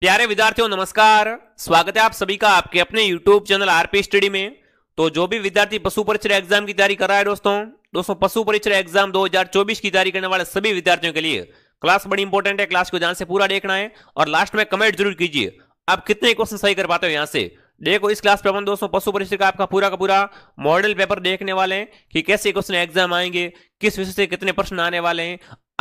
प्यारे विद्यार्थियों नमस्कार स्वागत है आप सभी का आपके अपने YouTube चैनल आरपी स्टडी में तो जो भी विद्यार्थी पशु परीक्षा एग्जाम की तैयारी कर रहा है दोस्तों दोस्तों पशु परीक्षा एग्जाम 2024 की तैयारी करने वाले सभी विद्यार्थियों के लिए क्लास बड़ी इंपॉर्टेंट है क्लास को ध्यान से पूरा देखना है और लास्ट में कमेंट जरूर कीजिए आप कितने क्वेश्चन सही कर पाते हो यहाँ से देखो इस क्लास पे अपन दोस्तों पशु परिचय का आपका पूरा का पूरा मॉडल पेपर देखने वाले हैं कि कैसे क्वेश्चन एग्जाम आएंगे किस विषय से कितने प्रश्न आने वाले हैं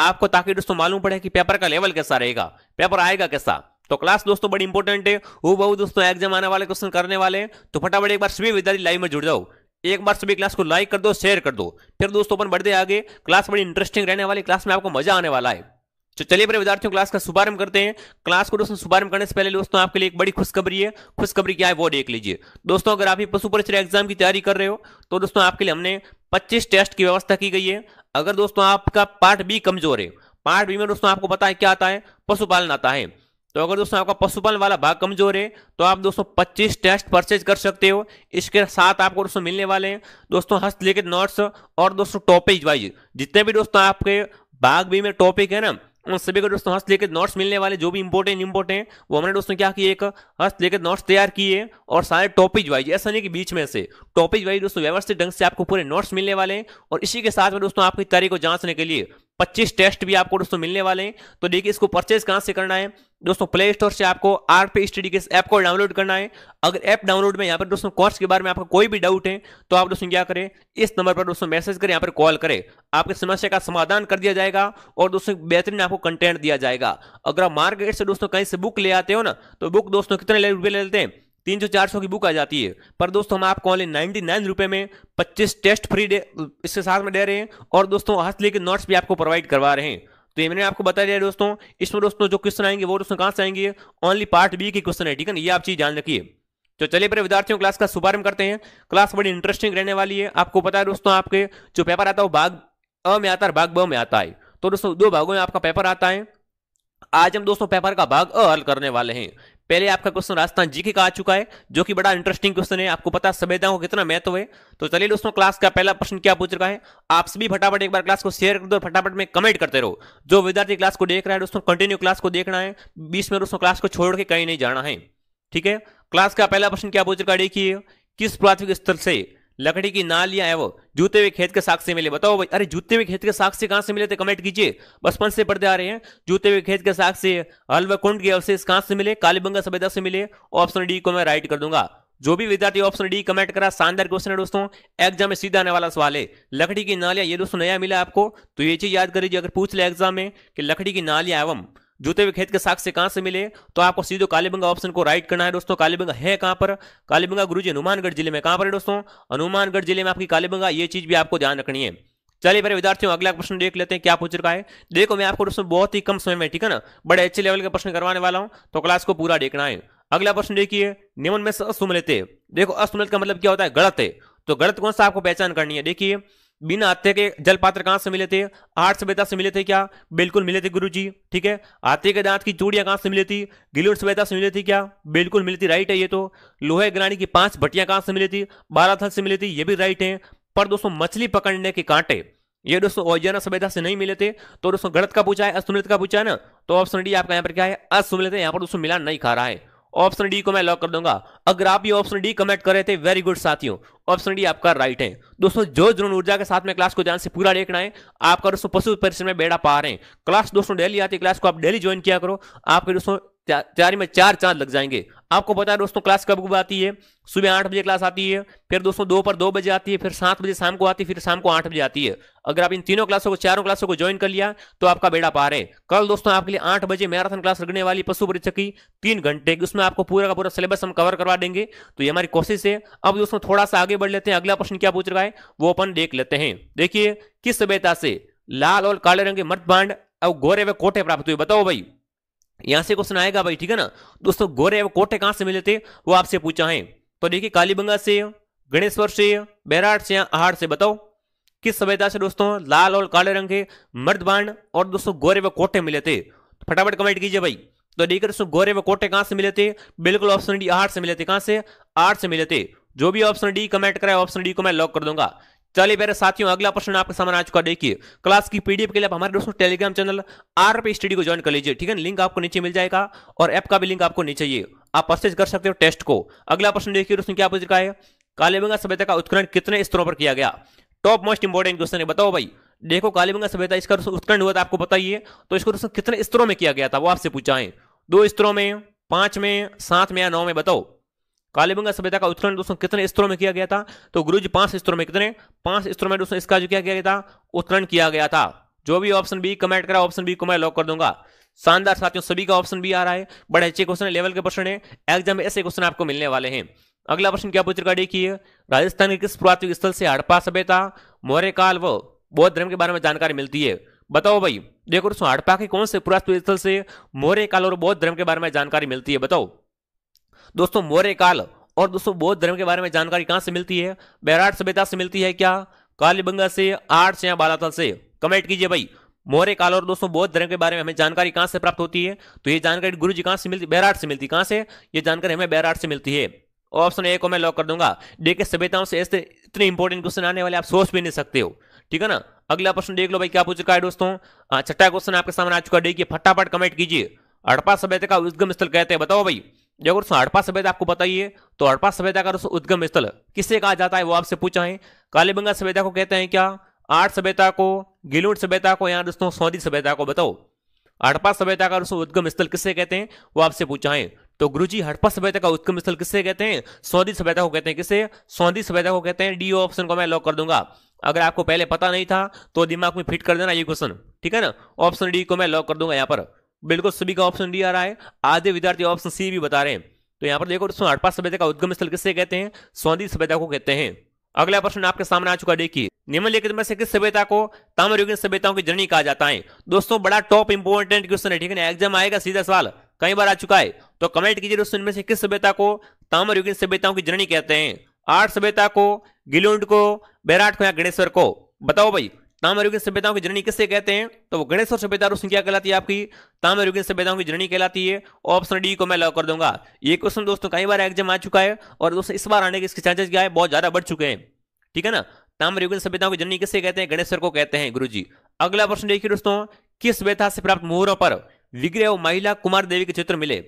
आपको ताकि दोस्तों मालूम पड़े कि पेपर का लेवल कैसा रहेगा पेपर आएगा कैसा तो क्लास दोस्तों बड़ी इंपॉर्टेंट है वो बहु दोस्तों एग्जाम आने वाले क्वेश्चन करने वाले तो फटाफट एक बार सभी विद्यार्थी लाइव में जुड़ जाओ एक बार सभी क्लास को लाइक कर दो शेयर कर दो फिर दोस्तों अपन बढ़ते आगे क्लास बड़ी इंटरेस्टिंग रहने वाली क्लास में आपको मजा आने वाला है तो चलिए अपने विद्यार्थियों क्लास का शुभारंभ करते हैं क्लास को दोस्तों शुभारंभ करने से पहले दोस्तों आपके लिए एक बड़ी खुशखबरी है खुशखबरी क्या है वो देख लीजिए दोस्तों अगर आप ही पशु परिचय एग्जाम की तैयारी कर रहे हो तो दोस्तों आपके लिए हमने 25 टेस्ट की व्यवस्था की गई है अगर दोस्तों आपका पार्ट बी कमजोर है पार्ट बी में दोस्तों आपको पता है क्या आता है पशुपालन आता है तो अगर दोस्तों आपका पशुपालन वाला भाग कमजोर है तो आप दोस्तों 25 टेस्ट परचेज कर सकते हो इसके साथ आपको दोस्तों मिलने वाले हैं दोस्तों हस्तलिखित नोट्स और दोस्तों टॉपिक वाइज जितने भी दोस्तों आपके भाग भी में टॉपिक है ना उन सभी को दोस्तों हस्तलिखित नोट्स मिलने वाले जो भी इंपोर्टेंट इंपोर्टेंट है वो हमने दोस्तों क्या किए एक हस्तलिखित नोट्स तैयार किए और सारे टॉपिक वाइज ऐसा नहीं कि बीच में से टॉपिक वाइज दोस्तों व्यवस्थित ढंग से आपको पूरे नोट्स मिलने वाले हैं और इसी के साथ में दोस्तों आपकी तारीख को जांचने के लिए पच्चीस टेस्ट भी आपको दोस्तों मिलने वाले हैं तो देखिए इसको परचेज कहाँ से करना है दोस्तों प्ले स्टोर से आपको आर पे स्टडी के ऐप को डाउनलोड करना है अगर ऐप डाउनलोड में यहाँ पर दोस्तों कोर्स के बारे में आपका कोई भी डाउट है तो आप दोस्तों क्या करें इस नंबर पर दोस्तों मैसेज करें यहाँ पर कॉल करें आपकी समस्या का समाधान कर दिया जाएगा और दोस्तों बेहतरीन आपको कंटेंट दिया जाएगा अगर आप मार्केट से दोस्तों कहीं से बुक ले आते हो ना तो बुक दोस्तों कितने रुपये ले लेते हैं तीन सौ चार सौ की बुक आ जाती है पर दोस्तों हम आपको ऑनली नाइन्टी नाइन रुपये में पच्चीस टेस्ट फ्री डे इसके साथ में दे रहे हैं और दोस्तों हाथ लेके नोट्स भी आपको प्रोवाइड करवा रहे हैं तो ये मैंने आपको बता दिया दोस्तों इसमें दोस्तों जो क्वेश्चन आएंगे वो दोस्तों कहाँ से आएंगे ओनली पार्ट बी के क्वेश्चन है ठीक है ना ये आप चीज़ जान रखिए तो चलिए पहले विद्यार्थियों क्लास का शुभारंभ करते हैं क्लास बड़ी इंटरेस्टिंग रहने वाली है आपको पता है दोस्तों आपके जो पेपर आता है वो भाग अ में आता है भाग ब में आता है तो दोस्तों दो भागों में आपका पेपर आता है आज हम दोस्तों पेपर का भाग अ हल करने वाले हैं पहले आपका क्वेश्चन राजस्थान जीके का आ चुका है जो कि बड़ा इंटरेस्टिंग क्वेश्चन है आपको पता को कितना महत्व है तो चलिए दोस्तों क्लास का पहला प्रश्न क्या पूछ रहा है आप सभी फटाफट एक बार क्लास को शेयर कर दो फटाफट में कमेंट करते रहो जो विद्यार्थी क्लास को देख रहा है दोस्तों कंटिन्यू क्लास को देखना है बीस में दोस्तों क्लास को छोड़ के कहीं नहीं जाना है ठीक है क्लास का पहला प्रश्न क्या पूछ रहा है देखिए किस प्राथमिक स्थल से लकड़ी की नालियां वो जूते हुए खेत के साग से मिले बताओ भाई अरे जूते हुए खेत के साग से कहां से मिले थे कमेंट कीजिए बचपन से पढ़ते आ रहे हैं जूते हुए खेत के साग से हलवा कुंड के अवशेष कहां से मिले कालीबंगा सभ्यता से मिले ऑप्शन डी को मैं राइट कर दूंगा जो भी विद्यार्थी ऑप्शन डी कमेंट करा शानदार क्वेश्चन है दोस्तों एग्जाम में सीधा आने वाला सवाल है लकड़ी की नालियां ये दोस्तों नया मिला आपको तो ये चीज याद कर लीजिए अगर पूछ ले एग्जाम में कि लकड़ी की नालियां एवं जूते हुए खेत के साक्ष से कहां से मिले तो आपको सीधे कालीबंगा ऑप्शन को राइट करना है दोस्तों कालीबंगा है कहां पर कालीबंगा गुरुजी हनुमानगढ़ जिले में कहां पर है दोस्तों हनुमानगढ़ जिले में आपकी कालीबंगा ये चीज भी आपको ध्यान रखनी है चलिए मेरे विद्यार्थियों अगला प्रश्न देख लेते हैं क्या पूछ रखा है देखो मैं आपको दोस्तों बहुत ही कम समय में ठीक है ना बड़े अच्छे लेवल के प्रश्न करवाने वाला हूं तो क्लास को पूरा देखना है अगला प्रश्न देखिए निम्न में से असुमलित देखो असुमलित का मतलब क्या होता है गलत है तो गलत कौन सा आपको पहचान करनी है देखिए बिना आते के जल पात्र कहाँ से मिले थे आठ सभ्यता से मिले थे क्या बिल्कुल मिले थे गुरु जी ठीक है आते के दांत की चूड़ियाँ कहाँ से मिली थी गिलोर सभ्यता से मिली थी क्या बिल्कुल मिली थी राइट है ये तो लोहे ग्राणी की पांच भटियाँ कहाँ से मिली थी बारह थल से मिली थी ये भी राइट है पर दोस्तों मछली पकड़ने के कांटे ये दोस्तों ओजना सभ्यता से नहीं मिले थे तो दोस्तों गलत का पूछा है असुमृत का पूछा है ना तो ऑप्शन डी आपका यहाँ पर क्या है असुमृत है यहाँ पर दोस्तों मिला नहीं खा रहा है ऑप्शन डी को मैं लॉक कर दूंगा अगर आप ये ऑप्शन डी कमेंट कर रहे थे वेरी गुड साथियों ऑप्शन डी आपका राइट है दोस्तों जो जरूर ऊर्जा के साथ में क्लास को ध्यान से पूरा देखना है आपका दोस्तों पशु परिसर में बेड़ा पा रहे हैं क्लास दोस्तों डेली आती है क्लास को आप डेली ज्वाइन किया करो आपके दोस्तों तैयारी में चार चांद लग जाएंगे आपको पता है दोस्तों क्लास कब कब आती है सुबह आठ बजे क्लास आती है फिर दोस्तों दो पर दो बजे आती है फिर सात बजे शाम को आती है फिर शाम को आठ बजे आती है अगर आप इन तीनों क्लासों को चारों क्लासों को ज्वाइन कर लिया तो आपका बेड़ा पार है कल दोस्तों आपके लिए आठ बजे मैराथन क्लास लगने वाली पशु परीक्षा की तीन घंटे की उसमें आपको पूरा का पूरा सिलेबस हम कवर करवा देंगे तो ये हमारी कोशिश है अब दोस्तों थोड़ा सा आगे बढ़ लेते हैं अगला प्रश्न क्या पूछ रहा है वो अपन देख लेते हैं देखिए किस सभ्यता से लाल और काले रंग के मर्द बांड और गोरे व कोटे प्राप्त हुए बताओ भाई यहां से क्वेश्चन आएगा भाई ठीक है ना दोस्तों गोरे एवं कोटे कहां से मिले थे वो आपसे पूछा है तो देखिए कालीबंगा से गणेश्वर से बैराट से आहार से बताओ किस सभ्यता से दोस्तों लाल और काले रंग के मर्दबाण और दोस्तों गोरे व कोटे मिले थे तो फटाफट कमेंट कीजिए भाई तो देखिए दोस्तों गोरे व कोटे कहां से मिले थे बिल्कुल ऑप्शन डी आहार से मिले थे कहां से आहार से मिले थे जो भी ऑप्शन डी कमेंट कराए ऑप्शन डी को मैं लॉक कर दूंगा चलिए मेरे साथियों अगला प्रश्न आपके सामने आ चुका देखिए क्लास की पीडीएफ के लिए आप हमारे दोस्तों telegram channel R P study को ज्वाइन कर लीजिए ठीक है लिंक आपको नीचे मिल जाएगा और ऐप का भी लिंक आपको नीचे ये आप परचेज कर सकते हो टेस्ट को अगला प्रश्न देखिए दोस्तों क्या पूछ है कालीबंगा सभ्यता का उत्खनन कितने स्तरों पर किया गया टॉप मोस्ट इंपॉर्टेंट क्वेश्चन है बताओ भाई देखो कालीबंगा सभ्यता इसका उत्खंड हुआ था आपको बताइए तो इसको कितने स्तरों में किया गया था वो आपसे पूछा है दो स्तरों में पांच में सात में या नौ में बताओ कालीबंगा सभ्यता का उत्खनन दोस्तों कितने स्तरों में किया गया था तो गुरु पांच स्तरों में कितने पांच स्तरों में दोस्तों इसका जो किया गया था उत्खनन किया गया था जो भी ऑप्शन बी कमेंट करा ऑप्शन बी को मैं लॉक कर दूंगा शानदार साथियों सभी का ऑप्शन बी आ रहा है बड़े अच्छे क्वेश्चन लेवल के प्रश्न है एग्जाम ऐसे क्वेश्चन आपको मिलने वाले हैं अगला प्रश्न क्या पूछ रहा देखिए राजस्थान के किस पुरात्विक स्थल से हड़प्पा सभ्यता मौर्य काल व बौद्ध धर्म के बारे में जानकारी मिलती है बताओ भाई देखो दोस्तों हड़प्पा के कौन से पुरात्विक स्थल से मौर्य काल और बौद्ध धर्म के बारे में जानकारी मिलती है बताओ दोस्तों मौर्य काल और दोस्तों बौद्ध धर्म के बारे में जानकारी कहां से मिलती है बैराट सभ्यता से मिलती है क्या कालीबंगा से आर्ट से या बालातल से कमेंट कीजिए भाई मौर्य काल और दोस्तों बौद्ध धर्म के बारे में हमें जानकारी कहां से प्राप्त होती है तो ये जानकारी गुरु जी कहां से मिलती बैराट से मिलती कहां से ये जानकारी हमें बैराट से मिलती है ऑप्शन ए को मैं लॉक कर दूंगा देखे सभ्यताओं से ऐसे इतने इंपॉर्टेंट क्वेश्चन आने वाले आप सोच भी नहीं सकते हो ठीक है ना अगला प्रश्न देख लो भाई क्या पूछ रहा है दोस्तों छठा क्वेश्चन आपके सामने आ चुका है देखिए फटाफट कमेंट कीजिए अड़पा सभ्यता का उद्गम स्थल कहते हैं बताओ भाई या अगर हड़पा सभ्यता आपको बताइए तो हड़पा सभ्यता का उद्गम स्थल किससे कहा जाता है वो आपसे पूछा है कालीबंगा सभ्यता को कहते हैं क्या आठ सभ्यता को गिलूट सभ्यता को या दोस्तों सौदी सभ्यता को बताओ हड़पा सभ्यता का दोस्तों उद्गम स्थल किससे कहते हैं वो आपसे पूछा है तो गुरुजी हड़पा सभ्यता का उद्गम स्थल किससे कहते हैं सौदी सभ्यता को कहते हैं किससे सौदी सभ्यता को कहते हैं डी ऑप्शन को मैं लॉक कर दूंगा अगर आपको पहले पता नहीं था तो दिमाग में फिट कर देना ये क्वेश्चन ठीक है ना ऑप्शन डी को मैं लॉक कर दूंगा यहाँ पर बिल्कुल सभी का ऑप्शन डी आ रहा है आधे विद्यार्थी ऑप्शन सी भी बता रहे हैं तो यहाँ पर देखो दोस्तों हड़प्पा सभ्यता का उद्गम स्थल किससे कहते हैं सौंधी सभ्यता को कहते हैं अगला प्रश्न आपके सामने आ चुका देखिए निम्नलिखित में से किस सभ्यता को ताम्रयुगीन सभ्यताओं की जननी कहा जाता है दोस्तों बड़ा टॉप इंपोर्टेंट क्वेश्चन है ठीक है ना एग्जाम आएगा सीधा सवाल कई बार आ चुका है तो कमेंट कीजिए दोस्तों इनमें से किस सभ्यता को ताम्रयुगीन सभ्यताओं की जननी कहते हैं आठ सभ्यता को गिलुंड को बैराट को या गणेश्वर को बताओ भाई ताम्रयुग सभ्यताओं की जननी किससे कहते हैं तो वो गणेश्वर सभ्यता रूस क्या कहलाती है आपकी ताम्रयुग की सभ्यताओं की जननी कहलाती है ऑप्शन डी को मैं लॉक कर दूंगा ये क्वेश्चन दोस्तों कई बार एग्जाम आ चुका है और दोस्तों इस बार आने के इसके चांसेस क्या है बहुत ज्यादा बढ़ चुके हैं ठीक है ना ताम्रयुग सभ्यताओं की जननी किससे कहते हैं गणेश्वर को कहते हैं गुरु जी अगला प्रश्न देखिए दोस्तों किस व्यथा से प्राप्त मुहूर्त पर विग्रह महिला कुमार देवी के चित्र मिले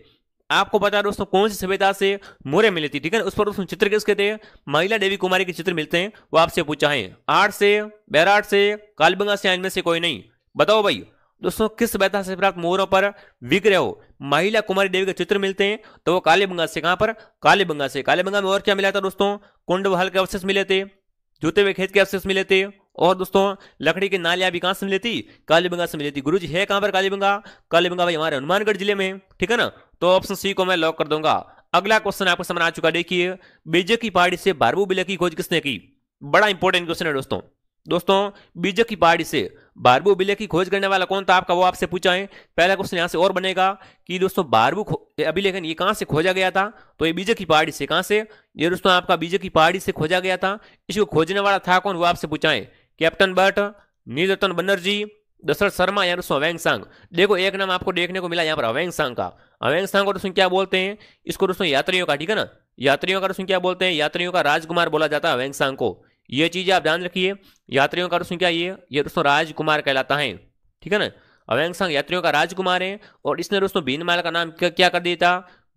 आपको पता है दोस्तों कौन सी सभ्यता से मोरे मिली थी ठीक है उस पर दोस्तों चित्र किसके थे महिला देवी कुमारी के चित्र मिलते हैं वो आपसे पूछा है आठ से बैराट से कालबंगा से इनमें से कोई नहीं बताओ भाई दोस्तों किस सभ्यता से प्राप्त मोरों पर विग्रह हो महिला कुमारी देवी के चित्र मिलते हैं तो वो कालीबंगा से कहां पर कालीबंगा से कालीबंगा में और क्या मिला था दोस्तों कुंड वहल के अवशेष मिले थे जूते हुए खेत के अवशेष मिले थे और दोस्तों लकड़ी के नालियां भी कहां से मिली थी कालीबंगा से मिली थी गुरु जी है कहां पर कालीबंगा कालीबंगा भाई हमारे हनुमानगढ़ जिले में ठीक है ना तो ऑप्शन सी को मैं लॉक कर दूंगा अगला क्वेश्चन आपको समझ आ चुका देखिए बीजे की पहाड़ी से बारबू बिले की खोज किसने की बड़ा इंपॉर्टेंट क्वेश्चन है दोस्तों दोस्तों बीजे की पहाड़ी से बारबू बिले की खोज करने वाला कौन था आपका वो आपसे पूछा है पहला क्वेश्चन यहाँ से और बनेगा कि दोस्तों बारबू अभिलेखन ये कहाँ से खोजा गया था तो ये बीजे की पहाड़ी से कहाँ से ये दोस्तों आपका बीजे की पहाड़ी से खोजा गया था इसको खोजने वाला था कौन वो आपसे पूछा है कैप्टन बट निजतन बनर्जी दशरथ शर्मा या दोस्तों अवैंग सांग देखो एक नाम आपको देखने को मिला यहाँ पर अवैंग सांग का अवैंग सांग को दोस्तों क्या बोलते हैं इसको दोस्तों यात्रियों का ठीक है ना यात्रियों का दोस्तों क्या बोलते हैं यात्रियों का राजकुमार बोला जाता है अवैंग सांग को ये चीज़ आप ध्यान रखिए यात्रियों का दोस्तों क्या ये ये दोस्तों राजकुमार कहलाता है ठीक है ना अवैंग सांग यात्रियों का राजकुमार है और इसने दोस्तों भीनमाल का नाम क्या कर दिया था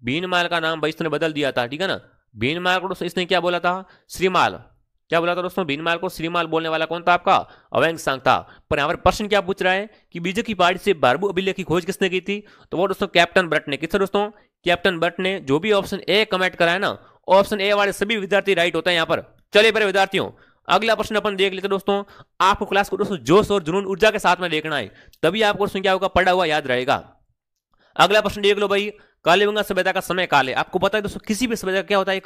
भीनमाल का नाम भाई इसने बदल दिया था ठीक है ना भीनमाल को दोस्तों इसने क्या बोला था श्रीमाल क्या बोला था दोस्तों भीनमाल को श्रीमाल बोलने वाला कौन था आपका अवैंग सांग था पर यहाँ पर प्रश्न क्या पूछ रहा है कि बीजे की पार्टी से बारबू अभिलेख की खोज किसने की थी तो वो दोस्तों कैप्टन बट ने किस दोस्तों कैप्टन बट ने जो भी ऑप्शन ए कमेंट करा है ना ऑप्शन ए वाले सभी विद्यार्थी राइट होता है यहाँ पर चले बड़े विद्यार्थियों अगला प्रश्न अपन देख लेते दोस्तों आपको क्लास को दोस्तों जोश और जुनून ऊर्जा के साथ में देखना है तभी आपको क्या होगा पढ़ा हुआ याद रहेगा अगला प्रश्न देख लो भाई कालेबंगा सभ्यता का समय काल है आपको पता है दोस्तों किसी भी सभ्यता क्या होता है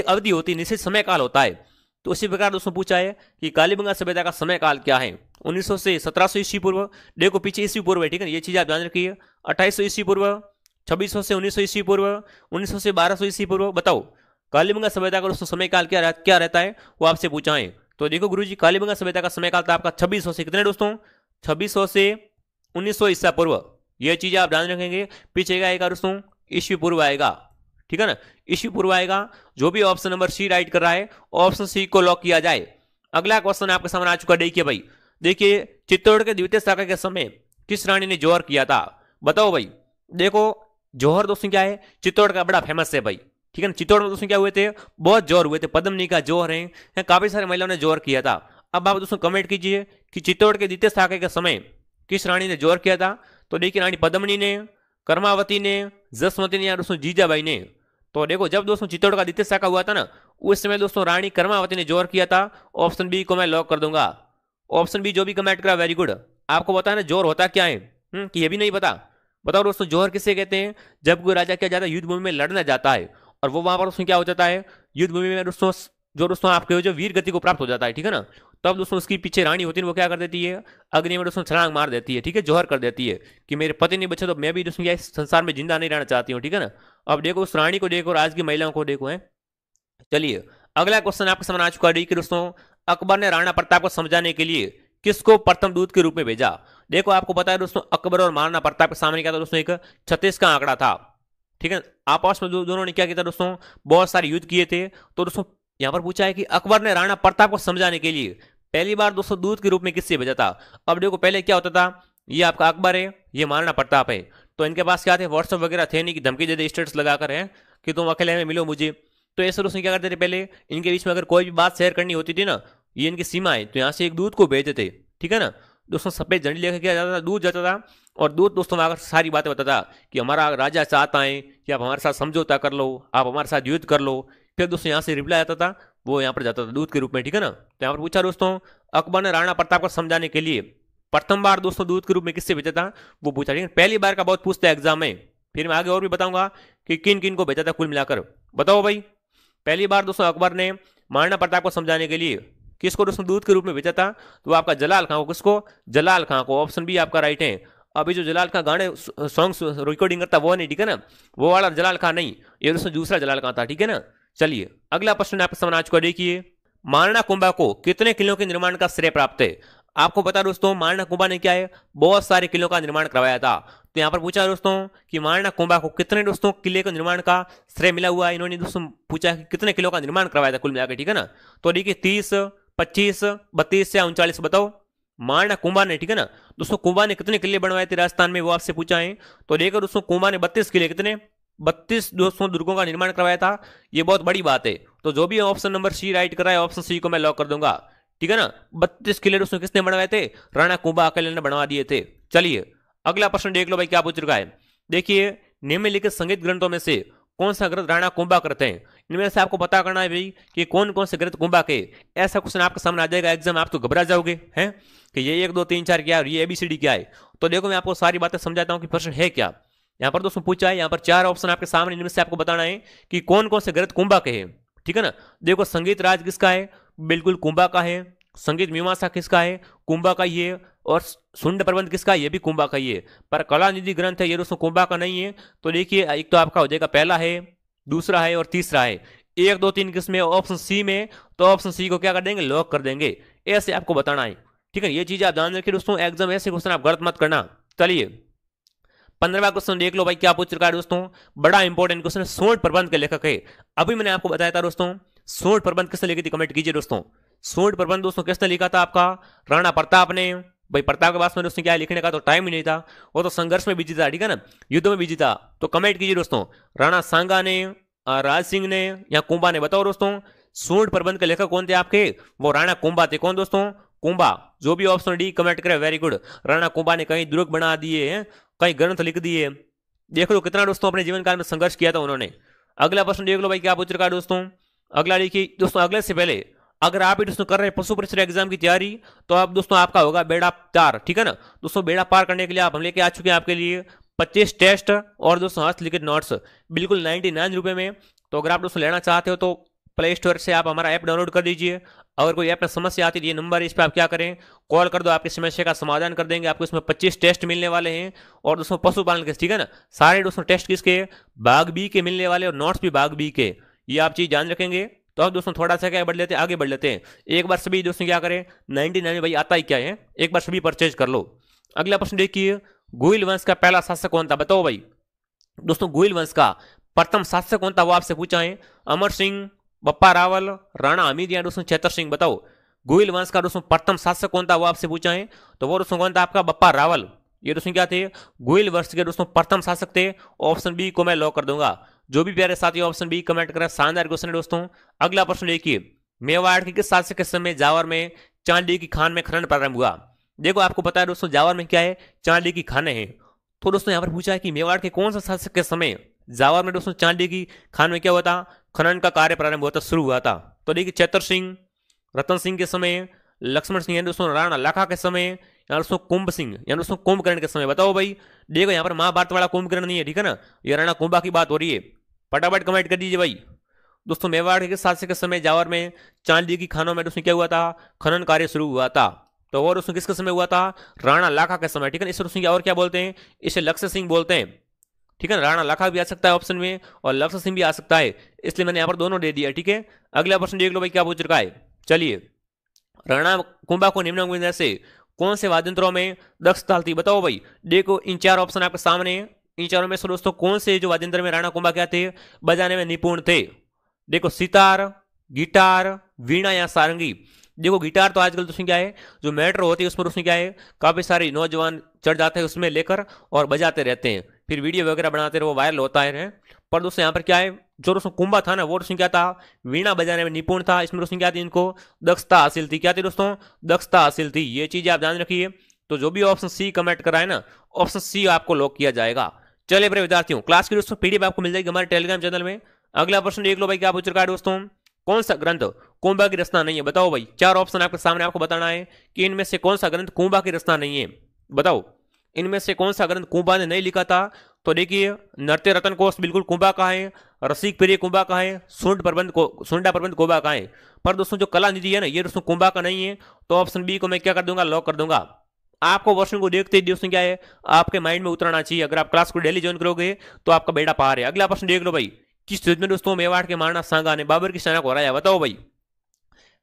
एक अवधि होती है निश्चित समय काल होता है तो उसी प्रकार दोस्तों पूछा है कि काली सभ्यता का समय काल क्या है 1900 से 1700 ईस्वी पूर्व देखो पीछे ईस्वी पूर्व है ठीक है ये चीज़ आप ध्यान रखिए सौ ईस्वी पूर्व 2600 से 1900 ईस्वी पूर्व 1900 से 1200 ईस्वी पूर्व बताओ कालीबंगा सभ्यता का दोस्तों समय काल क्या रह, क्या रहता है वो आपसे पूछा है तो देखो गुरु जी कालीबंगा सभ्यता का समय काल था तो आपका छब्बीस से कितने दोस्तों छब्बीस से उन्नीस सौ पूर्व यह चीज आप ध्यान रखेंगे पीछे का आएगा दोस्तों ईस्वी पूर्व आएगा ठीक है ना इश्यू पूर्व आएगा जो भी ऑप्शन नंबर सी राइट कर रहा है ऑप्शन सी को लॉक किया जाए अगला क्वेश्चन आपके सामने आ चुका देखिए भाई देखिए चित्तौड़ के द्वितीय शाखा के समय किस रानी ने जोहर किया था बताओ भाई देखो जोहर दोस्तों क्या है चित्तौड़ का बड़ा फेमस है भाई ठीक है ना चित्तौड़ में दोस्तों क्या हुए थे बहुत जोर हुए थे पद्मनी का जोहर है काफी सारे महिलाओं ने जोहर किया था अब आप दोस्तों कमेंट कीजिए कि चित्तौड़ के द्वितीय शाखा के समय किस रानी ने जोर किया था तो देखिए रानी पद्मनी ने कर्मावती ने ने यहाँ दोस्तों जीजाबाई ने तो देखो जब दोस्तों चित्तौड़ का द्वितीय शाखा हुआ था ना उस समय दोस्तों रानी कर्मावती ने जोर किया था ऑप्शन बी को मैं लॉक कर दूंगा ऑप्शन बी जो भी कमेंट करा वेरी गुड आपको पता है ना जोर होता क्या है हुँ? हम्म, कि ये भी नहीं पता बताओ दोस्तों जोहर किसे कहते हैं जब कोई राजा क्या जाता है युद्ध भूमि में लड़ना जाता है और वो वहां पर उसमें क्या हो जाता है युद्ध भूमि में दोस्तों जो दोस्तों आपके जो वीर गति को प्राप्त हो जाता है ठीक है ना तब दोस्तों उसकी पीछे रानी होती है वो क्या कर देती है अग्नि में दोस्तों छलांग मार देती है ठीक है जोहर कर देती है कि मेरे पति नहीं बचे तो मैं भी दोस्तों संसार में जिंदा नहीं रहना चाहती हूँ ठीक है ना अब देखो उस रानी को देखो आज की महिलाओं को देखो है चलिए अगला क्वेश्चन आपके समझ आ चुका है कि दोस्तों अकबर ने राणा प्रताप को समझाने के लिए किसको प्रथम दूत के रूप में भेजा देखो आपको पता है दोस्तों अकबर और महाराणा प्रताप के सामने क्या था दोस्तों एक छत्तीस का आंकड़ा था ठीक है आपस में दोनों ने क्या किया था दोस्तों बहुत सारे युद्ध किए थे तो दोस्तों यहाँ पर पूछा है कि अकबर ने राणा प्रताप को समझाने के लिए पहली बार दोस्तों दूध के रूप में किससे भेजा था अब देखो पहले क्या होता था ये आपका अकबर है ये महाराणा प्रताप है तो इनके पास क्या थे व्हाट्सअप वगैरह थे नहीं कि धमकी देते स्टेटस लगाकर है कि तुम अकेले में मिलो मुझे तो ऐसे उसने क्या करते थे पहले इनके बीच में अगर कोई भी बात शेयर करनी होती थी ना ये इनकी सीमा है तो यहाँ से एक दूध को भेजते थे ठीक है ना दोस्तों सफेद झंडी लेकर क्या जाता था दूध जाता था और दूध दोस्तों आकर सारी बातें बताता कि हमारा राजा चाहता है कि आप हमारे साथ समझौता कर लो आप हमारे साथ युद्ध कर लो फिर दोस्तों यहाँ से रिप्लाई आता था वो यहाँ पर जाता था दूध के रूप में ठीक है ना तो यहाँ पर पूछा दोस्तों अकबर ने राणा प्रताप को समझाने के लिए प्रथम बार दोस्तों दूध के रूप में किससे भेजा था वो पूछा ठीक है पहली बार का बहुत पूछता है एग्जाम में फिर मैं आगे और भी बताऊंगा कि किन किन को भेजा था कुल मिलाकर बताओ भाई पहली बार दोस्तों अकबर ने महाराणा प्रताप को समझाने के लिए किसको दोस्तों दूध के रूप में भेजा था तो आपका जलाल खां को किसको जलाल खां को ऑप्शन बी आपका राइट है अभी जो जलाल खां गाने सॉन्ग रिकॉर्डिंग करता वो नहीं ठीक है ना वो वाला जलाल खां नहीं ये दोस्तों दूसरा जलाल खां था ठीक है ना चलिए अगला प्रश्न आप समान आज को देखिए मारणा कुंभा को कितने किलों के निर्माण का श्रेय प्राप्त है आपको बता दोस्तों मारणा कुंभा ने क्या है बहुत सारे किलों का निर्माण करवाया था तो यहाँ पर पूछा दोस्तों कि मारणा कुंभा को कितने दोस्तों किले के निर्माण का श्रेय मिला हुआ है इन्होंने दोस्तों पूछा कि कितने किलो का निर्माण करवाया था कुल मिलाकर ठीक है ना तो देखिए तीस पच्चीस बत्तीस या उनचालीस बताओ मारणा कुंभा ने ठीक है ना दोस्तों कुंभा ने कितने किले बनवाए थे राजस्थान में वो आपसे पूछा है तो देखो दोस्तों कुंभा ने बत्तीस किले कितने बत्तीस दोस्तों दुर्गों का निर्माण करवाया था ये बहुत बड़ी बात है तो जो भी ऑप्शन नंबर सी राइट कराए ऑप्शन सी को मैं लॉक कर दूंगा ठीक है ना बत्तीस किले दोस्तों किसने बनवाए थे राणा कुंभा अकेले ने बनवा दिए थे चलिए अगला प्रश्न देख लो भाई क्या पूछ चुका है देखिए निम्नलिखित संगीत ग्रंथों में से कौन सा ग्रंथ राणा कुंभा करते हैं इनमें से आपको पता करना है भाई कि कौन कौन से ग्रंथ कुंभा के ऐसा क्वेश्चन आपके सामने आ जाएगा एग्जाम आप तो घबरा जाओगे हैं कि ये एक दो तीन चार क्या और ये एबीसीडी क्या है तो देखो मैं आपको सारी बातें समझाता हूँ कि प्रश्न है क्या यहाँ पर दोस्तों पूछा है यहाँ पर चार ऑप्शन आपके सामने इनमें से आपको बताना है कि कौन कौन से ग्रंथ कुंभा के हैं ठीक है ना देखो संगीत राज किसका है बिल्कुल कुंभा का है संगीत मीमांसा किसका है कुंभा का ही है और सुंड प्रबंध किसका ये भी कुंभा का ही है पर कला निधि ग्रंथ है ये दोस्तों कुंभा का नहीं है तो देखिए एक तो आपका हो जाएगा पहला है दूसरा है और तीसरा है एक दो तीन किस्में ऑप्शन सी में तो ऑप्शन सी को क्या कर देंगे लॉक कर देंगे ऐसे आपको बताना है ठीक है ये चीज़ आप ध्यान रखिए दोस्तों एग्जाम ऐसे क्वेश्चन आप गलत मत करना चलिए पंद्रवा क्वेश्चन देख लो भाई क्या पूछ चुका है दोस्तों बड़ा इंपॉर्टेंट क्वेश्चन सोट प्रबंध के लेखक है अभी मैंने आपको बताया था दोस्तों सोट प्रबंध किसने लिखी थी कमेंट कीजिए दोस्तों सोट प्रबंध दोस्तों किसने लिखा था आपका राणा प्रताप ने भाई प्रताप के पास में दोस्तों क्या लिखने का तो टाइम ही नहीं था वो तो संघर्ष में बिजी था ठीक है ना युद्ध में बिजी था तो कमेंट कीजिए दोस्तों राणा सांगा ने राज सिंह ने या कुंभा ने बताओ दोस्तों सूट प्रबंध के लेखक कौन थे आपके वो राणा कुंभा थे कौन दोस्तों कुंभा जो भी ऑप्शन डी कमेंट करे वेरी गुड राणा कुंभा ने कहीं दुर्ग बना दिए कहीं ग्रंथ लिख दिए देख लो कितना दोस्तों अपने जीवन काल में संघर्ष किया था उन्होंने अगला प्रश्न देख लो भाई क्या पूछ रखा दोस्तों अगला देखिए दोस्तों अगले से पहले अगर आप ही दोस्तों कर रहे हैं पशु परिसर एग्जाम की तैयारी तो आप दोस्तों आपका होगा बेड़ा पार ठीक है ना दोस्तों बेड़ा पार करने के लिए आप हम लेके आ चुके हैं आपके लिए 25 टेस्ट और दोस्तों हस्तलिखित नोट्स बिल्कुल 99 रुपए में तो अगर आप दोस्तों लेना चाहते हो तो प्ले स्टोर से आप हमारा ऐप डाउनलोड कर लीजिए अगर कोई आपने समस्या आती है तो ये नंबर इस पर आप क्या करें कॉल कर दो आपकी समस्या का समाधान कर देंगे आपको इसमें 25 टेस्ट मिलने वाले हैं और दोस्तों पशुपालन के ठीक है ना सारे दोस्तों टेस्ट किसके बाघ बी के मिलने वाले और नोट्स भी बाघ बी के ये आप चीज़ जान रखेंगे तो आप दोस्तों थोड़ा सा क्या बढ़ लेते हैं आगे बढ़ लेते हैं एक बार सभी दोस्तों क्या करें नाइनटी नाइन भाई आता ही क्या है एक बार सभी परचेज कर लो अगला प्रश्न देखिए गोयल वंश का पहला शासक कौन था बताओ भाई दोस्तों गोयल वंश का प्रथम शासक कौन था वो आपसे पूछा है अमर सिंह बप्पा रावल राणा हमीद या दोस्तों चेतर सिंह बताओ गोविल वंश का दोस्तों प्रथम शासक कौन था वो आपसे पूछा है तो वो दोस्तों कौन था आपका बप्पा रावल ये दोस्तों क्या थे गोयल वंश के दोस्तों प्रथम शासक थे ऑप्शन बी को मैं लॉक कर दूंगा जो भी प्यारे साथियों ऑप्शन बी कमेंट करें शानदार क्वेश्चन है दोस्तों अगला प्रश्न देखिए मेवाड़ के किस शासक के समय जावर में चांदी की खान में खनन प्रारंभ हुआ देखो आपको पता है दोस्तों जावर में क्या है चांदी की खाने हैं तो दोस्तों यहाँ पर पूछा है कि मेवाड़ के कौन सा शासक के समय जावर में दोस्तों चांदी की खान में क्या हुआ था खनन का कार्य प्रारंभ हुआ था शुरू हुआ था तो देखिए चैतर सिंह रतन सिंह के समय लक्ष्मण सिंह यानी दोस्तों राणा लाखा के समय या दोस्तों कुंभ सिंह यानी दोस्तों कुंभकर्ण के समय बताओ भाई देखो यहाँ पर महाभारत वाला कुंभकर्ण नहीं है ठीक है ना ये राणा कुंभा की बात हो रही है फटाफट कमेंट कर दीजिए भाई दोस्तों मेवाड़ के शासक के समय जावर में चांदी की खानों में दोस्तों क्या हुआ था खनन कार्य शुरू हुआ था तो और उसमें किसके समय हुआ था राणा लाखा के समय ठीक है इस दोस्तों और क्या बोलते हैं इसे लक्ष्य सिंह बोलते हैं ठीक है राणा लाखा भी आ सकता है ऑप्शन में और लक्ष्य सिंह भी आ सकता है इसलिए मैंने यहाँ पर दोनों दे दिया ठीक है अगला प्रश्न देख लो भाई क्या पूछ रखा है चलिए राणा कुंभा को निम्न से कौन से वाद्यंत्रों में दक्षताल थी बताओ भाई देखो इन चार ऑप्शन आपके सामने इन चारों में से दोस्तों कौन से जो वाद्यंत्र में राणा कुंभा क्या थे बजाने में निपुण थे देखो सितार गिटार वीणा या सारंगी देखो गिटार तो आजकल दोस्तों क्या है जो मेट्रो होती है उसमें दोस्तों क्या है काफ़ी सारे नौजवान चढ़ जाते हैं उसमें लेकर और बजाते रहते हैं फिर वीडियो वगैरह बनाते रहे वो वायरल होता है पर दोस्तों यहाँ पर क्या है जो रोशन कुंभा था ना वो रोशन क्या था वीणा बजाने में निपुण था इसमें रोशन क्या थी इनको दक्षता हासिल थी क्या थी दोस्तों दक्षता हासिल थी ये चीज़ आप ध्यान रखिए तो जो भी ऑप्शन सी कमेंट कराए ना ऑप्शन सी आपको लॉक किया जाएगा चले प्रे विद्यार्थियों क्लास की दोस्तों पीडीएफ आपको मिल जाएगी हमारे टेलीग्राम चैनल में अगला प्रश्न देख लो भाई क्या पूछ रहा है दोस्तों कौन सा ग्रंथ कुंभा की रचना नहीं है बताओ भाई चार ऑप्शन आपके सामने आपको बताना है कि इनमें से कौन सा ग्रंथ कुंभा की रचना नहीं है बताओ इनमें से कौन सा ग्रंथ कुंभा ने नहीं लिखा था तो देखिए नृत्य रतन कोश बिल्कुल कुंभा का है रसिक प्रिय कुंभा का है सुंड प्रबंध को सुंडा प्रबंध कुंभा का है पर दोस्तों जो कला निधि है ना ये दोस्तों कुंभा का नहीं है तो ऑप्शन बी को मैं क्या कर दूंगा लॉक कर दूंगा आपको वर्षों को देखते ही दोस्तों क्या है आपके माइंड में उतरना चाहिए अगर आप क्लास को डेली ज्वाइन करोगे तो आपका बेटा पार है अगला प्रश्न देख लो भाई किस युद्ध में दोस्तों मेवाड़ के मारना सांगा ने बाबर की सेना को हराया बताओ भाई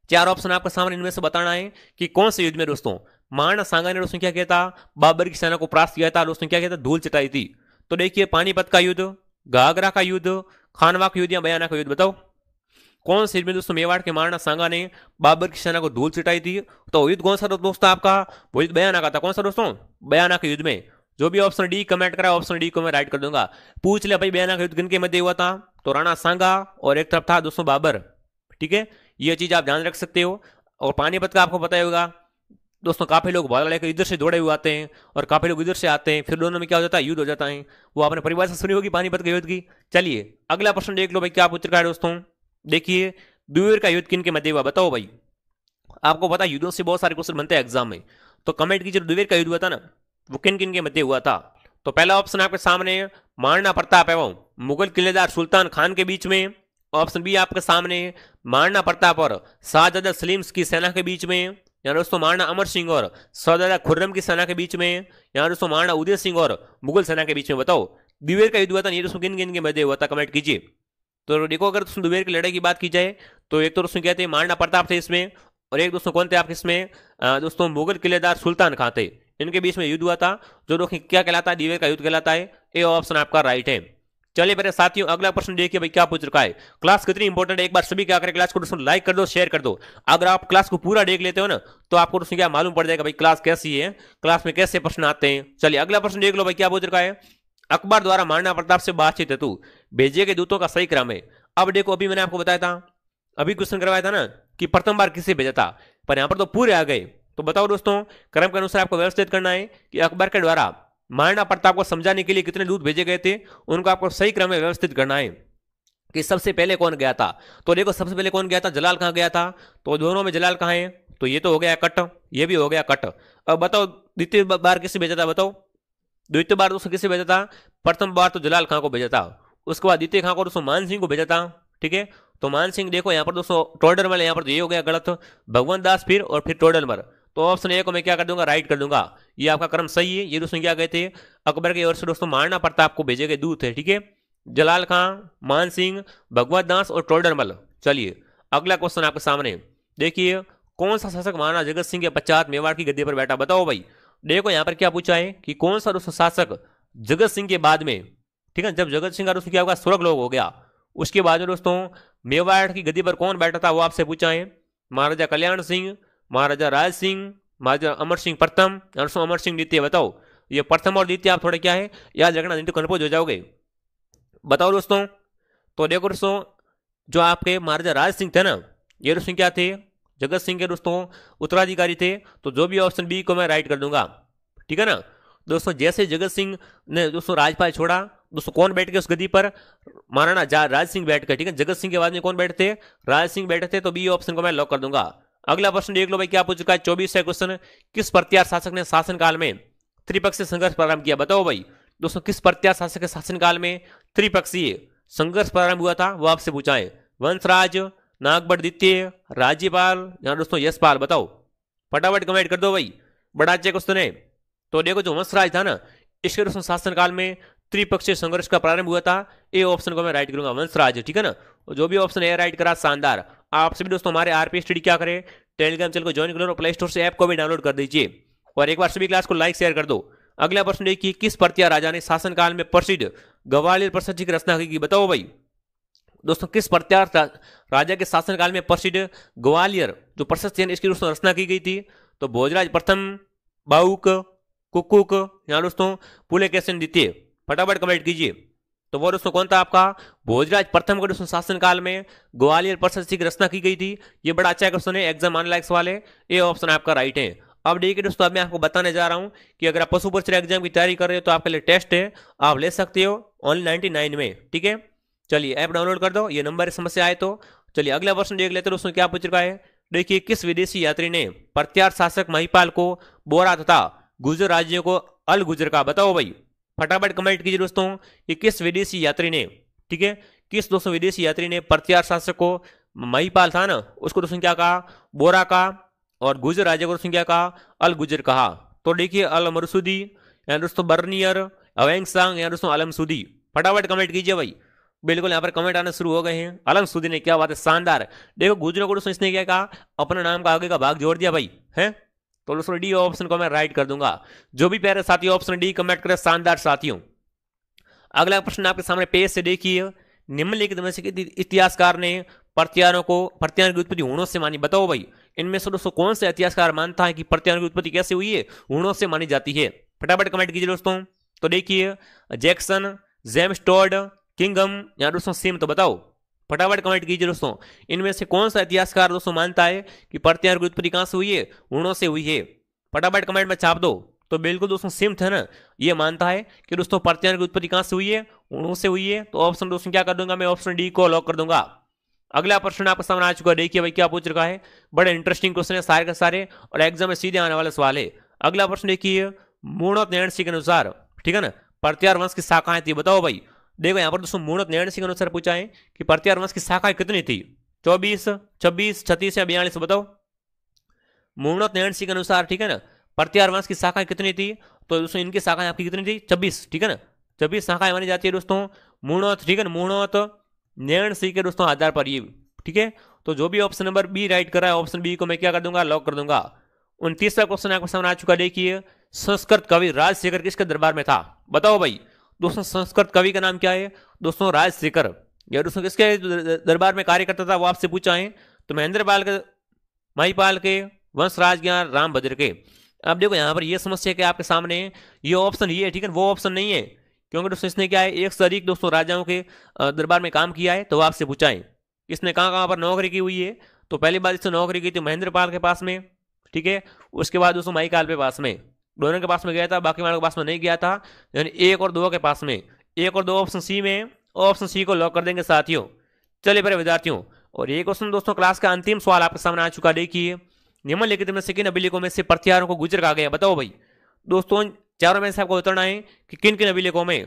चार ऑप्शन आपके सामने इनमें से बताना है कि कौन से युद्ध में दोस्तों मांडा सांगा ने दोस्तों क्या कहता बाबर की सेना को प्रास्त किया था दोस्तों क्या कहता धूल चटाई थी तो देखिए पानीपत का युद्ध घाघरा का युद्ध खानवा का युद्ध या बयाना का युद्ध बताओ कौन से में दोस्तों मेवाड़ के मारना सांगा ने बाबर की सेना को धूल चिटाई थी तो युद्ध कौन सा दोस्तों आपका वो युद्ध बयाना का था कौन सा दोस्तों बयाना के युद्ध में जो भी ऑप्शन डी कमेंट करा ऑप्शन डी को मैं राइट कर दूंगा पूछ लिया भाई बयाना का युद्ध किनके मध्य हुआ था तो राणा सांगा और एक तरफ था दोस्तों बाबर ठीक है ये चीज आप ध्यान रख सकते हो और पानीपत का आपको पता होगा दोस्तों काफ़ी लोग भाला लेकर इधर से दौड़े हुए आते हैं और काफ़ी लोग इधर से आते हैं फिर दोनों में क्या हो जाता है युद्ध हो जाता है वो आपने से सुनी होगी पानीपत के युद्ध की चलिए अगला प्रश्न देख लो भाई क्या पूछ रखा है दोस्तों देखिए दुवीर का युद्ध किन के मध्य हुआ बताओ भाई आपको पता युद्धों से बहुत सारे क्वेश्चन बनते हैं एग्जाम में तो कमेंट कीजिए दुवीर का युद्ध हुआ था ना वो किन किन के मध्य हुआ था तो पहला ऑप्शन आपके सामने मारना प्रताप एवं मुगल किलेदार सुल्तान खान के बीच में ऑप्शन बी आपके सामने मारना प्रताप और शाहजादा सलीम्स की सेना के बीच में यहाँ दोस्तों महाराणा अमर सिंह और सरदारा खुर्रम की सेना के बीच में यहाँ दोस्तों महाराणा उदय सिंह और मुगल सेना के बीच में बताओ दुबेर का युद्ध हुआ था ये दोस्तों किन किन के मध्य हुआ था कमेंट कीजिए तो देखो अगर दोस्तों दुबेर की लड़ाई की बात की जाए तो एक तो दोस्तों क्या थे महाराणा प्रताप थे इसमें और एक दोस्तों कौन थे आपके इसमें दोस्तों मुगल किलेदार सुल्तान खां थे इनके बीच में युद्ध हुआ था जो दोस्तों क्या कहलाता है दिवेर का युद्ध कहलाता है ए ऑप्शन आपका राइट है चलिए मेरे साथियों अगला प्रश्न देखिए भाई क्या पूछ रखा है क्लास कितनी इंपॉर्टेंट है एक बार सभी क्या करें क्लास को लाइक कर दो शेयर कर दो अगर आप क्लास को पूरा देख लेते हो ना तो आपको क्या मालूम पड़ जाएगा भाई क्लास कैसी है क्लास में कैसे प्रश्न आते हैं चलिए अगला प्रश्न देख लो भाई क्या पूछ रखा है अकबर द्वारा महाराणा प्रताप से बातचीत हेतु भेजे गए दूतों का सही क्रम है अब देखो अभी मैंने आपको बताया था अभी क्वेश्चन करवाया था ना कि प्रथम बार किसे भेजा था पर यहाँ पर तो पूरे आ गए तो बताओ दोस्तों क्रम के अनुसार आपको व्यवस्थित करना है कि अकबर के द्वारा महाराणा प्रताप को समझाने के लिए कितने दूत भेजे गए थे उनको आपको सही क्रम में व्यवस्थित करना है कि सबसे पहले कौन गया था तो देखो सबसे पहले कौन गया था जलाल कहाँ गया था तो दोनों में जलाल कहाँ है तो ये तो हो गया कट ये भी हो गया कट अब बताओ द्वितीय बार किसे भेजा था बताओ द्वितीय बार दोस्तों किसे भेजा था प्रथम बार तो जलाल खां को भेजा था उसके बाद द्वितीय खां को दोस्तों मान सिंह को भेजा था ठीक है तो मान सिंह देखो यहाँ पर दोस्तों टोडर वाले यहाँ पर तो ये हो गया गलत भगवान दास फिर और फिर टोडर मल तो ऑप्शन ए को मैं क्या कर दूंगा राइट कर दूंगा ये आपका क्रम सही है ये दोस्तों क्या गए थे अकबर की ओर से दोस्तों मारना प्रताप को भेजे गए दूत है ठीक है जलाल खां मान सिंह भगवत दास और टोल्डरमल चलिए अगला क्वेश्चन आपके सामने देखिए कौन सा शासक महाराणा जगत सिंह के पश्चात मेवाड़ की गद्दी पर बैठा बताओ भाई देखो यहाँ पर क्या पूछा है कि कौन सा दोस्तों शासक जगत सिंह के बाद में ठीक है जब जगत सिंह का दोस्तों क्या होगा सुरख लोग हो गया उसके बाद में दोस्तों मेवाड़ की गद्दी पर कौन बैठा था वो आपसे पूछा है महाराजा कल्याण सिंह महाराजा राज सिंह महाराजा अमर सिंह प्रथम नरसों अमर सिंह द्वितीय बताओ ये प्रथम और द्वितीय आप थोड़े क्या है याद रखना नहीं तो कन्फ्यूज हो जाओगे बताओ दोस्तों तो देखो दोस्तों जो आपके महाराजा राज सिंह थे ना ये दोस्तों क्या थे जगत सिंह के दोस्तों उत्तराधिकारी थे तो जो भी ऑप्शन बी को मैं राइट कर दूंगा ठीक है ना दोस्तों जैसे जगत सिंह ने दोस्तों राजपाल छोड़ा दोस्तों कौन बैठ गए उस गद्दी पर महाराणा राज सिंह बैठ गए ठीक है जगत सिंह के बाद में कौन बैठते राज सिंह बैठे थे तो बी ऑप्शन को मैं लॉक कर दूंगा अगला प्रश्न देख लो भाई क्या पूछ चुका है चौबीस है क्वेश्चन किस प्रत्यार शासक ने शासनकाल में त्रिपक्षीय संघर्ष प्रारंभ किया बताओ भाई दोस्तों किस प्रत्यार शासक के शासनकाल में त्रिपक्षीय संघर्ष प्रारंभ हुआ था वो आपसे पूछा है वंशराज नागबर द्वितीय राज्यपाल या दोस्तों यशपाल बताओ फटाफट कमेंट कर दो भाई बड़ा अच्छे क्वेश्चन है तो देखो जो वंशराज था ना इसके दोस्तों शासनकाल में त्रिपक्षीय संघर्ष का प्रारंभ हुआ था ए ऑप्शन को मैं राइट करूंगा वंशराज ठीक है ना जो भी ऑप्शन है राइट करा शानदार आप सभी दोस्तों हमारे आरपी स्टडी क्या करें टेलीग्राम चैनल को ज्वाइन करो और प्ले स्टोर से ऐप को भी डाउनलोड कर दीजिए और एक बार सभी क्लास को लाइक शेयर कर दो अगला प्रश्न देखिए किस प्रतिया राजा ने शासनकाल में प्रसिद्ध ग्वालियर प्रसाद जी की रचना की बताओ भाई दोस्तों किस प्रत्यार राजा के शासनकाल में प्रसिद्ध ग्वालियर जो प्रसिद्ध है इसकी दोस्तों रचना की गई थी तो भोजराज प्रथम बाउक कुकुक यहाँ दोस्तों कैसे द्वितीय फटाफट कमेंट कीजिए तो वो दोस्तों कौन था आपका भोजराज प्रथम का दोस्तों शासनकाल में ग्वालियर परिषद की रचना की गई थी ये बड़ा अच्छा क्वेश्चन है एग्जाम आने लाइक्स वाले ये ऑप्शन आपका राइट है अब देखिए दोस्तों अब मैं आपको बताने जा रहा हूँ कि अगर आप पशु परिचय एग्जाम की तैयारी कर रहे हो तो आपके लिए टेस्ट है आप ले सकते हो ऑनली नाइनटी नाइन में ठीक है चलिए ऐप डाउनलोड कर दो ये नंबर समस्या आए तो चलिए अगला प्रश्न देख लेते दोस्तों क्या पूछ रहा है देखिए किस विदेशी यात्री ने प्रत्यार शासक महिपाल को बोरा तथा गुजर राज्यों को अल गुजर का बताओ भाई फटाफट कमेंट कीजिए दोस्तों कि किस विदेशी यात्री ने ठीक है किस दोस्तों विदेशी यात्री ने प्रत्यार शासक को महिपाल था ना उसको दोस्तों क्या कहा बोरा कहा और गुजर राजा को दोस्तों क्या कहा अल गुजर कहा तो देखिए अल मरसूदी या दोस्तों बर्नियर अवैंग सांग या दोस्तों अलम सूदी फटाफट कमेंट कीजिए भाई बिल्कुल यहाँ पर कमेंट आना शुरू हो गए हैं अलम सूदी ने क्या बात है शानदार देखो गुजरों को दोस्तों इसने क्या कहा अपने नाम का आगे का भाग जोड़ दिया भाई है तो दोस्तों डी ऑप्शन को मैं राइट कर दूंगा जो भी प्यारे साथी ऑप्शन डी कमेंट करें शानदार साथियों अगला प्रश्न आपके सामने पेज से देखिए निम्नलिखित में से इतिहासकार ने प्रत्यारों को प्रत्यारों की उत्पत्ति हुणों से मानी बताओ भाई इनमें से दोस्तों कौन से इतिहासकार मानता है कि प्रत्यारों की उत्पत्ति कैसे हुई है हुणों से मानी जाती है फटाफट कमेंट कीजिए दोस्तों तो देखिए जैक्सन जेम्स टॉर्ड किंगम या दोस्तों सिम तो बताओ फटाफट कमेंट कीजिए दोस्तों इनमें से कौन सा इतिहासकार दोस्तों मानता है कि प्रत्यार की उत्पत्ति कहां से हुई है ऊणों से हुई है फटाफट कमेंट में छाप दो तो बिल्कुल दोस्तों सिम था ना ये मानता है कि दोस्तों प्रत्यार की उत्पत्ति कहां से हुई है ऊणों से हुई है तो ऑप्शन दोस्तों क्या कर दूंगा मैं ऑप्शन डी को लॉक कर दूंगा अगला प्रश्न आपके सामने आ चुका है देखिए भाई क्या पूछ रखा है बड़े इंटरेस्टिंग क्वेश्चन है सारे के सारे और एग्जाम में सीधे आने वाले सवाल है अगला प्रश्न देखिए मूर्णोत नयन के अनुसार ठीक है ना प्रत्यार वंश की शाखाएं थी बताओ भाई देखो यहाँ पर दोस्तों मूर्त नारायण सिंह अनुसार पूछा है कि प्रत्यार वंश की शाखा कितनी थी चौबीस छब्बीस छत्तीस या बयालीस बताओ मूर्णत नारायण सिंह अनुसार ठीक है ना प्रत्यार वंश की शाखा कितनी थी तो दोस्तों इनकी शाखाएं आपकी कितनी थी छब्बीस ठीक है ना छब्बीस शाखाएं मानी जाती है दोस्तों मूर्णत ठीक है ना मूर्णत नयन सिंह के दोस्तों आधार पर ये ठीक है तो जो भी ऑप्शन नंबर बी राइट करा है ऑप्शन बी को मैं क्या कर दूंगा लॉक कर दूंगा उनतीसरा क्वेश्चन आपके सामने आ चुका देखिए संस्कृत कवि राजशेखर किसके दरबार में था बताओ भाई दोस्तों संस्कृत कवि का नाम क्या है दोस्तों राजशेखर या दोस्तों किसके दरबार में कार्य करता था वो आपसे पूछा है तो महेंद्र पाल के महिपाल के वंश राज राम भद्र के अब देखो यहाँ पर ये समस्या क्या आपके सामने है ये ऑप्शन ये है ठीक है वो ऑप्शन नहीं है क्योंकि दोस्तों इसने क्या है एक से अधिक दोस्तों राजाओं के दरबार में काम किया है तो आपसे पूछा है इसने कहाँ कहाँ पर नौकरी की हुई है तो पहली बार इसने नौकरी की थी महेंद्रपाल के पास में ठीक है उसके बाद दोस्तों माईकाल के पास में डोनर के पास में गया था बाकी वालों के पास में नहीं गया था यानी एक और दो के पास में एक और दो ऑप्शन सी में ऑप्शन सी को लॉक कर देंगे साथियों चलिए परे विद्यार्थियों और ये क्वेश्चन दोस्तों क्लास का अंतिम सवाल आपके सामने आ चुका देखिए निम्नलिखित में से किन अभिलेखों में से प्रत्यारों को गुजर कहा गया बताओ भाई दोस्तों चारों में से आपको बताना है कि किन किन अभिलेखों में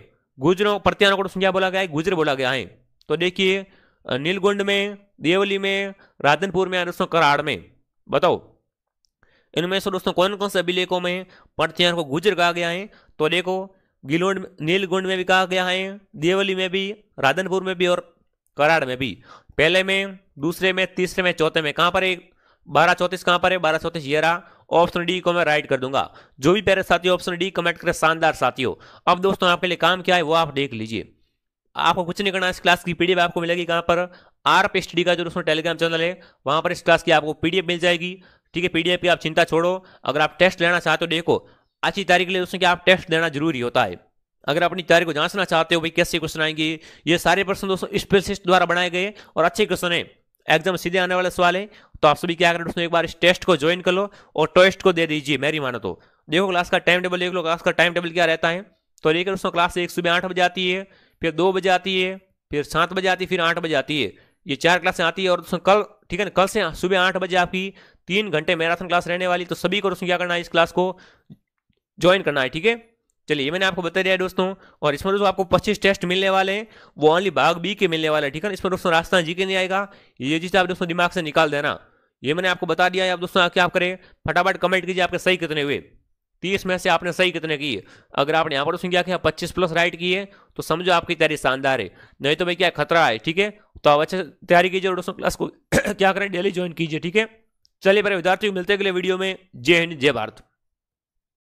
गुजरों प्रत्यारों को संज्ञा बोला गया है गुजर बोला गया है तो देखिए नीलगुंड में देवली में राधनपुर में दोस्तों कराड़ में बताओ इनमें से दोस्तों कौन कौन से अभिलेखों में पर्थियन को गुजर कहा गया है तो देखो गिलोड नीलगुंड में भी कहा गया है देवली में भी राधनपुर में भी और कराड़ में भी पहले में दूसरे में तीसरे में चौथे में कहाँ पर है बारह चौंतीस कहाँ पर है बारह चौंतीस येरा ऑप्शन डी को मैं राइट कर दूंगा जो भी पहले साथी ऑप्शन डी कमेंट करें शानदार साथियों अब दोस्तों आपके लिए काम क्या है वो आप देख लीजिए आपको कुछ नहीं करना इस क्लास की पीडीएफ आपको मिलेगी कहाँ पर आर पी स्टडी का जो दोस्तों टेलीग्राम चैनल है वहाँ पर इस क्लास की आपको पीडीएफ मिल जाएगी ठीक है पीडीएफ की आप चिंता छोड़ो अगर आप टेस्ट लेना चाहते हो देखो आज की तारीख के लिए उसमें कि आप टेस्ट देना जरूरी होता है अगर अपनी तारीख को जांचना चाहते हो भाई कैसे क्वेश्चन आएंगे ये सारे प्रश्न दोस्तों स्पेशलिस्ट द्वारा बनाए गए और अच्छे क्वेश्चन है एग्जाम सीधे आने वाले सवाल है तो आप सभी क्या करें दोस्तों एक बार इस टेस्ट को ज्वाइन कर लो और टेस्ट को दे दीजिए मेरी मानो तो देखो क्लास का टाइम टेबल देख लो क्लास का टाइम टेबल क्या रहता है तो लेकर दोस्तों क्लास एक सुबह आठ बजे आती है फिर दो बजे आती है फिर सात बजे आती है फिर आठ बजे आती है ये चार क्लासें आती है और दोस्तों कल ठीक है ना कल से सुबह आठ बजे आपकी तीन घंटे मैराथन क्लास रहने वाली तो सभी को दोस्तों क्या करना है इस क्लास को ज्वाइन करना है ठीक है चलिए ये मैंने आपको बता दिया है दोस्तों और इसमें दोस्तों आपको 25 टेस्ट मिलने वाले हैं वो ओनली भाग बी के मिलने वाले हैं ठीक है इसमें दोस्तों रास्ता जी के नहीं आएगा ये चीज़ तो आप दोस्तों दिमाग से निकाल देना ये मैंने आपको बता दिया है आप दोस्तों क्या आप करें फटाफट कमेंट कीजिए आपके सही कितने हुए तीस में से आपने सही कितने किए अगर आपने यहाँ पर दोस्तों क्या किया पच्चीस प्लस राइट किए तो समझो आपकी तैयारी शानदार है नहीं तो भाई क्या खतरा है ठीक है तो आप अच्छे तैयारी कीजिए और दोस्तों क्लास को क्या करें डेली ज्वाइन कीजिए ठीक है चलिए मेरे विद्यार्थियों मिलते अगले वीडियो में जय हिंद जय भारत